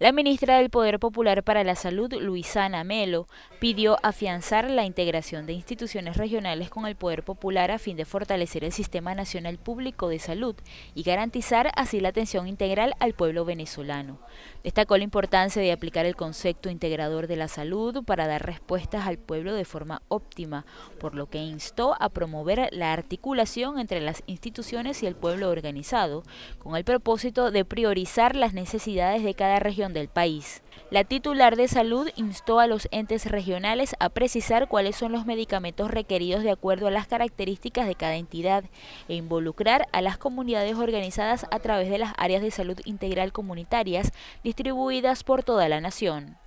La ministra del Poder Popular para la Salud, Luisana Melo, pidió afianzar la integración de instituciones regionales con el Poder Popular a fin de fortalecer el Sistema Nacional Público de Salud y garantizar así la atención integral al pueblo venezolano. Destacó la importancia de aplicar el concepto integrador de la salud para dar respuestas al pueblo de forma óptima, por lo que instó a promover la articulación entre las instituciones y el pueblo organizado, con el propósito de priorizar las necesidades de cada región del país. La titular de salud instó a los entes regionales a precisar cuáles son los medicamentos requeridos de acuerdo a las características de cada entidad e involucrar a las comunidades organizadas a través de las áreas de salud integral comunitarias distribuidas por toda la nación.